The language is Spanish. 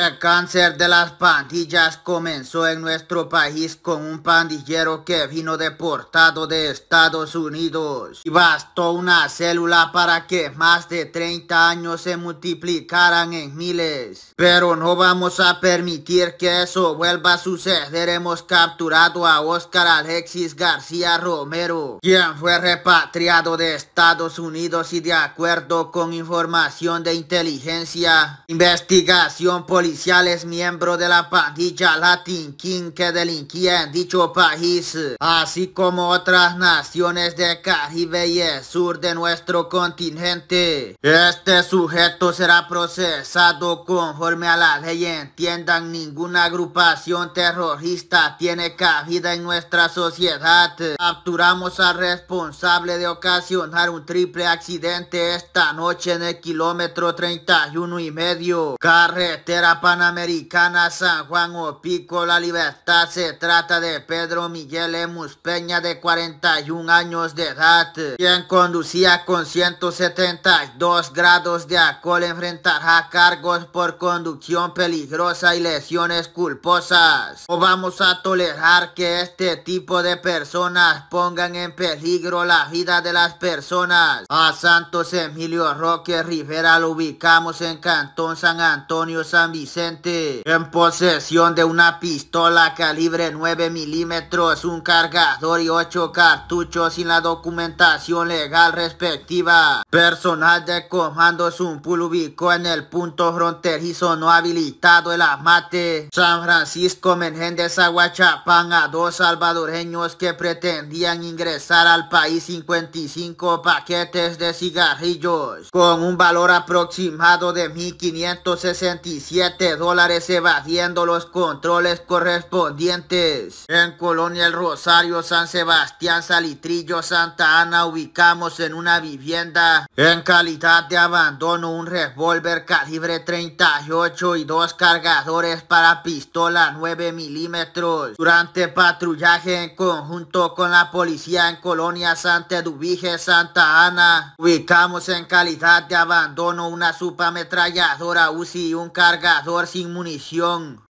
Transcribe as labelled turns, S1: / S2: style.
S1: El cáncer de las pandillas comenzó en nuestro país con un pandillero que vino deportado de Estados Unidos. Y bastó una célula para que más de 30 años se multiplicaran en miles. Pero no vamos a permitir que eso vuelva a suceder. Hemos capturado a Oscar Alexis García Romero, quien fue repatriado de Estados Unidos y de acuerdo con información de inteligencia, investigación policial, es miembro de la pandilla Latin King que delinquía en dicho país, así como otras naciones de Caribe y el sur de nuestro continente. Este sujeto será procesado conforme a la ley. Entiendan, ninguna agrupación terrorista tiene cabida en nuestra sociedad. Capturamos al responsable de ocasionar un triple accidente esta noche en el kilómetro 31 y medio. Carretera Panamericana San Juan Opico La Libertad se trata de Pedro Miguel Emus Peña de 41 años de edad, quien conducía con 172 grados de alcohol, enfrentará cargos por conducción peligrosa y lesiones culposas. O vamos a tolerar que este tipo de personas pongan en peligro la vida de las personas. A Santos Emilio Roque Rivera lo ubicamos en Cantón San Antonio, San en posesión de una pistola calibre 9 milímetros, un cargador y 8 cartuchos sin la documentación legal respectiva. Personal de comando Zumpul ubicó en el punto fronterizo no habilitado el amate San Francisco Menéndez Aguachapán a dos salvadoreños que pretendían ingresar al país 55 paquetes de cigarrillos con un valor aproximado de 1567 dólares evadiendo los controles correspondientes. En Colonia El Rosario, San Sebastián, Salitrillo, Santa Ana ubicamos en una vivienda en calidad de abandono un revólver calibre 38 y dos cargadores para pistola 9 milímetros. Durante patrullaje en conjunto con la policía en Colonia Santa Dubige, Santa Ana, ubicamos en calidad de abandono una subametralladora UCI y un cargador sin munición.